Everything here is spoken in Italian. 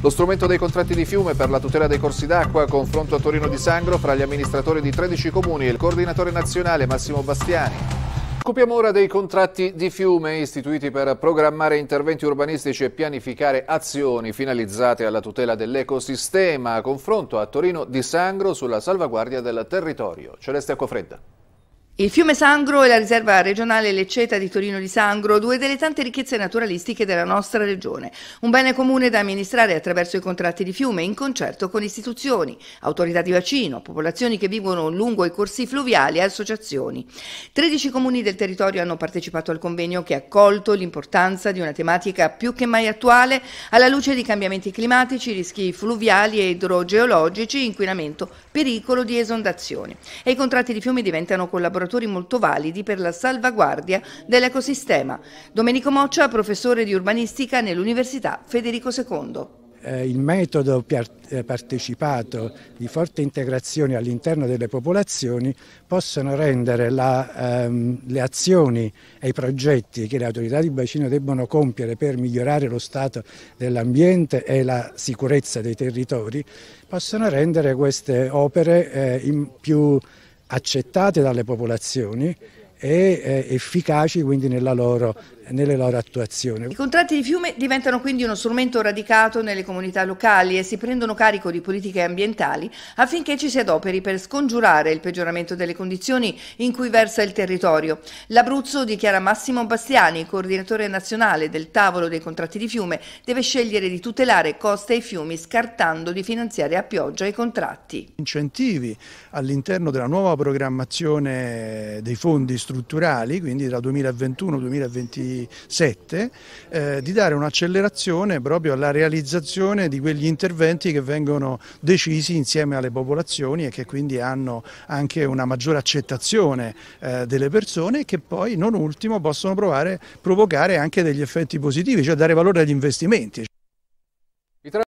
Lo strumento dei contratti di fiume per la tutela dei corsi d'acqua, confronto a Torino di Sangro fra gli amministratori di 13 comuni e il coordinatore nazionale Massimo Bastiani. Occupiamo ora dei contratti di fiume istituiti per programmare interventi urbanistici e pianificare azioni finalizzate alla tutela dell'ecosistema. Confronto a Torino di Sangro sulla salvaguardia del territorio. Celeste Acquafredda. Il fiume Sangro è la riserva regionale Lecceta di Torino di Sangro, due delle tante ricchezze naturalistiche della nostra regione, un bene comune da amministrare attraverso i contratti di fiume in concerto con istituzioni, autorità di vaccino, popolazioni che vivono lungo i corsi fluviali e associazioni. 13 comuni del territorio hanno partecipato al convegno che ha colto l'importanza di una tematica più che mai attuale alla luce di cambiamenti climatici, rischi fluviali e idrogeologici, inquinamento, pericolo di esondazioni. E i contratti di fiume diventano collaborazioni laboratori molto validi per la salvaguardia dell'ecosistema. Domenico Moccia, professore di urbanistica nell'Università Federico II il metodo eh, partecipato di forte integrazione all'interno delle popolazioni possono rendere la, ehm, le azioni e i progetti che le autorità di bacino debbono compiere per migliorare lo stato dell'ambiente e la sicurezza dei territori, possono rendere queste opere eh, più accettate dalle popolazioni e efficaci quindi loro, nelle loro attuazioni. I contratti di fiume diventano quindi uno strumento radicato nelle comunità locali e si prendono carico di politiche ambientali affinché ci si adoperi per scongiurare il peggioramento delle condizioni in cui versa il territorio. L'Abruzzo, dichiara Massimo Bastiani, coordinatore nazionale del tavolo dei contratti di fiume, deve scegliere di tutelare coste e fiumi scartando di finanziare a pioggia i contratti. Incentivi all'interno della nuova programmazione dei fondi strutturali, quindi tra 2021-2027, eh, di dare un'accelerazione proprio alla realizzazione di quegli interventi che vengono decisi insieme alle popolazioni e che quindi hanno anche una maggiore accettazione eh, delle persone e che poi, non ultimo, possono provare, provocare anche degli effetti positivi, cioè dare valore agli investimenti.